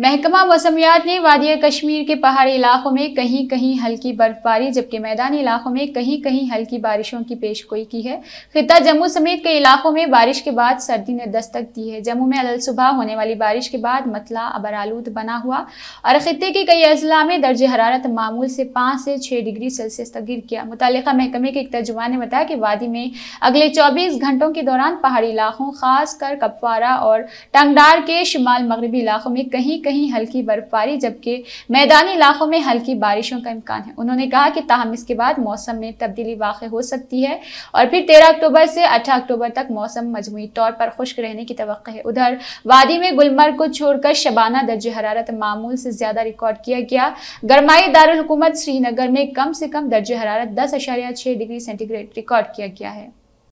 महकमा मौसमियात ने वादिया कश्मीर के पहाड़ी इलाकों में कहीं कहीं हल्की बर्फबारी जबकि मैदानी इलाकों में कहीं कहीं हल्की बारिशों की पेशगोई की है खिता जम्मू समेत कई इलाकों में बारिश के बाद सर्दी ने दस्तक दी है जम्मू में अल सुबह होने वाली बारिश के बाद मतला अबरालूद बना हुआ और ख़िते के कई अजला में दर्ज हरारत मामूल से पाँच से छः डिग्री सेल्सियस तक गिर गया मुतल महकमे के एक तर्जुमान ने बताया कि वादी में अगले चौबीस घंटों के दौरान पहाड़ी इलाकों खासकर कपवारा और टंगडार के शुमाल मगरबी इलाकों में कहीं कहीं हल्की बर्फबारी जबकि मैदानी इलाकों में हल्की बारिशों का इम्कान है उन्होंने कहा कि ताहम इसके बाद मौसम में तब्दीली वाक़ हो सकती है और फिर तेरह अक्टूबर से अठारह अक्टूबर तक मौसम मजमू तौर पर खुश्क रहने की तो है उधर वादी में गुलमर्ग को छोड़कर शबाना दर्ज हरारत मामूल से ज़्यादा रिकॉर्ड किया गया गरमाई दारकूमत श्रीनगर में कम से कम दर्ज हरारत दस डिग्री सेंटीग्रेड रिकॉर्ड किया गया है